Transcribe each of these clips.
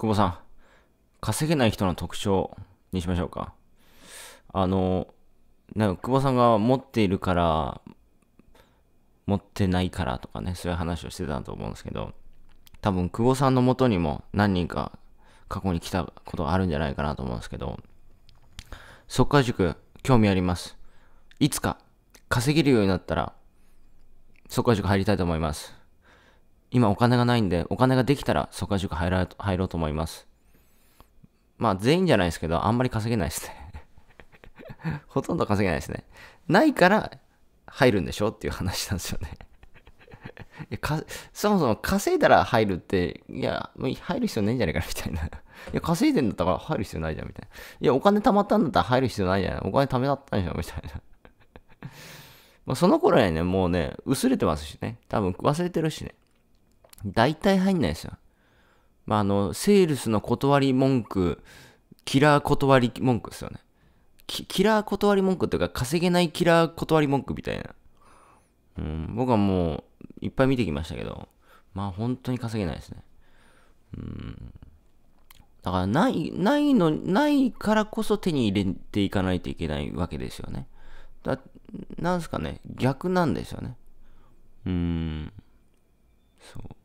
久保さん、稼げない人の特徴にしましょうか。あの、なんか久保さんが持っているから、持ってないからとかね、そういう話をしてたと思うんですけど、多分久保さんのもとにも何人か過去に来たことがあるんじゃないかなと思うんですけど、そっか塾、興味あります。いつか稼げるようになったら、そっか塾入りたいと思います。今お金がないんで、お金ができたら、そこは塾入ら入ろうと思います。まあ、全員じゃないですけど、あんまり稼げないですね ほとんど稼げないですね。ないから、入るんでしょっていう話なんですよねいやかそもそも稼いだら入るって、いや、もう入る必要ないんじゃないかなみたいないや、稼いでんだったから入る必要ないじゃんみたいな。いや、お金貯まったんだったら入る必要ないじゃん。お金貯めだったんじゃんみたいなまあ、その頃にはね、もうね、薄れてますしね。多分忘れてるしね。大体入んないですよ。まあ、あの、セールスの断り文句、キラー断り文句ですよね。キラー断り文句っていうか、稼げないキラー断り文句みたいな。うん、僕はもう、いっぱい見てきましたけど、まあ本当に稼げないですね。うん。だから、ない、ないの、ないからこそ手に入れていかないといけないわけですよね。だ、なんすかね、逆なんですよね。うん。そう。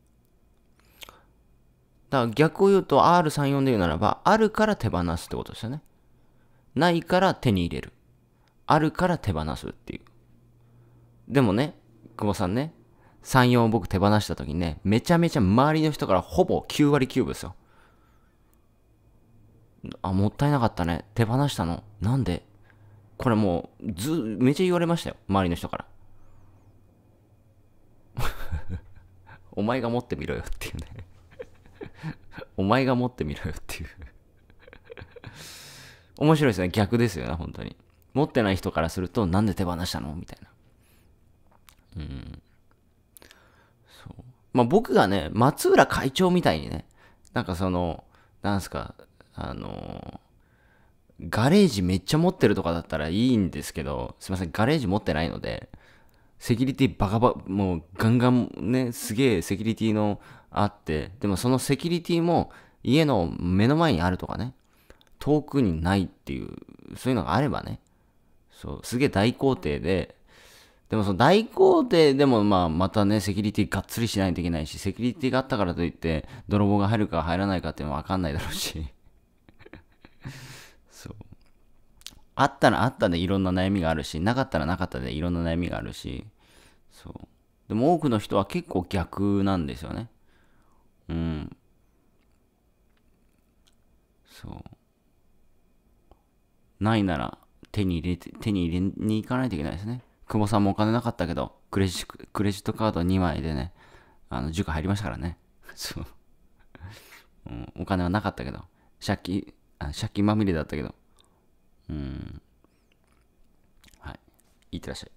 だから逆を言うと R34 で言うならば、あるから手放すってことですよね。ないから手に入れる。あるから手放すっていう。でもね、久保さんね、34を僕手放した時にね、めちゃめちゃ周りの人からほぼ9割9分ですよ。あ、もったいなかったね。手放したの。なんでこれもう、ず、めちゃ言われましたよ。周りの人から。お前が持ってみろよっていうねお前が持ってみろよっていう面白いですね。逆ですよね、本当に。持ってない人からすると、なんで手放したのみたいな。うん。そう。まあ僕がね、松浦会長みたいにね、なんかその、なんすか、あのー、ガレージめっちゃ持ってるとかだったらいいんですけど、すいません、ガレージ持ってないので、セキュリティバカバカ、もうガンガンね、すげえセキュリティのあって、でもそのセキュリティも家の目の前にあるとかね、遠くにないっていう、そういうのがあればね、そう、すげえ大工程で、でもその大工程でもまあまたね、セキュリティがっつりしないといけないし、セキュリティがあったからといって、泥棒が入るか入らないかっていうのはわかんないだろうしあったらあったでいろんな悩みがあるし、なかったらなかったでいろんな悩みがあるし、そう。でも多くの人は結構逆なんですよね。うん。そう。ないなら手に入れて、手に入れに行かないといけないですね。久保さんもお金なかったけど、クレジクレジットカード2枚でね、あの、塾入りましたからね。そう。うん、お金はなかったけど、借金、あ借金まみれだったけど、うんはいいってらっしゃい